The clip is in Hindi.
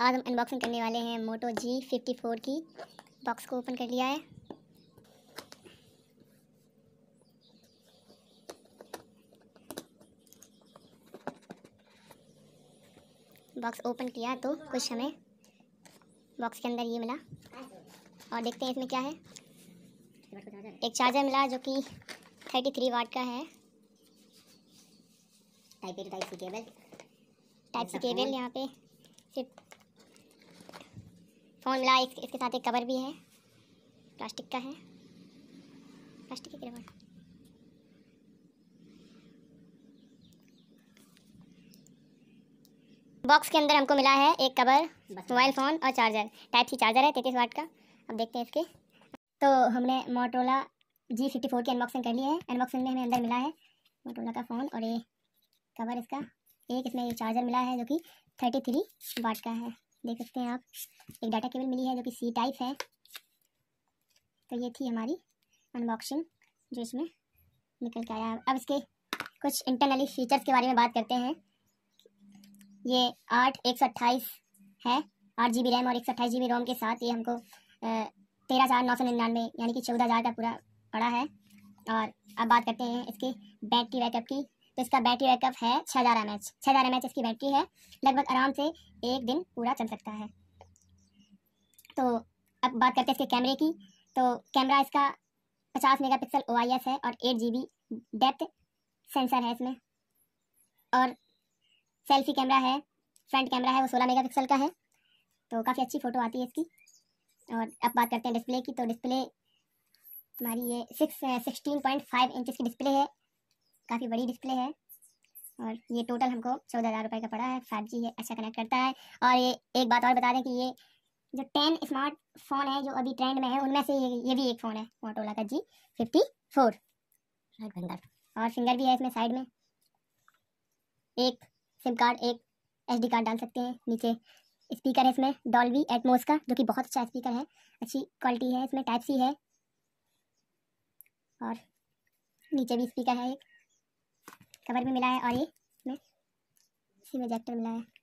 आज हम अनबॉक्सिंग करने वाले हैं मोटो जी फिफ्टी फोर की बॉक्स को ओपन कर लिया है बॉक्स ओपन किया तो कुछ हमें बॉक्स के अंदर ये मिला और देखते हैं इसमें क्या है एक चार्जर मिला जो कि थर्टी थ्री वाट का है type type C cable type C cable यहाँ पे सिर्फ फ़ोन मिला इस, इसके साथ एक कवर भी है प्लास्टिक का है प्लास्टिक के कवर बॉक्स के अंदर हमको मिला है एक कवर मोबाइल फ़ोन और चार्जर टाइप सी चार्जर है तैतीस वाट का अब देखते हैं इसके तो हमने मोटोला जी फिफ्टी फोर की अनबॉक्सिंग कर ली है अनबॉक्सिंग में हमें अंदर मिला है मोटोला का फ़ोन और ये कवर इसका एक इसमें ये चार्जर मिला है जो कि थर्टी थ्री वाट का है देख सकते हैं आप एक डाटा केबल मिली है जो कि सी टाइप है तो ये थी हमारी अनबॉक्सिंग जो इसमें निकल के आया अब इसके कुछ इंटरनली फीचर्स के बारे में बात करते हैं ये आठ एक सौ अट्ठाईस है आठ जी बी रैम और एक सौ अट्ठाईस जी बी रोम के साथ ये हमको तेरह हज़ार नौ सौ निन्यानवे यानी कि चौदह हज़ार का पूरा पड़ा है और अब बात करते हैं इसके बैटरी बैकअप की तो इसका बैटरी बैकअप है छः हज़ार एम एच छः हज़ार एम एच इसकी बैटरी है लगभग आराम से एक दिन पूरा चल सकता है तो अब बात करते हैं इसके कैमरे की तो कैमरा इसका पचास mega pixel O I S है और eight G B depth sensor है इसमें और सेल्फी कैमरा है फ्रंट कैमरा है वो सोलह मेगा पिक्सल का है तो काफ़ी अच्छी फ़ोटो आती है इसकी और अब बात करते हैं डिस्प्ले की तो डिस्प्ले हमारी ये six sixteen point five inches की डिस्प्ले है काफ़ी बड़ी डिस्प्ले है और ये टोटल हमको चौदह हज़ार रुपये का पड़ा है फाइव जी अच्छा कनेक्ट करता है और ये एक बात और बता दें कि ये जो टेन स्मार्टफोन है जो अभी ट्रेंड में है उनमें से ये, ये भी एक फ़ोन है मोटोला का जी फिफ्टी फोर और फिंगर भी है इसमें साइड में एक सिम कार्ड एक एच कार्ड डाल सकते हैं नीचे स्पीकर है इसमें डॉल्वी एटमोस का जो कि बहुत अच्छा स्पीकर है अच्छी क्वालिटी है इसमें टाइप सी है और नीचे भी स्पीकर है एक कवर भी मिला है और ये इसमें इसी में जैकेट मिला है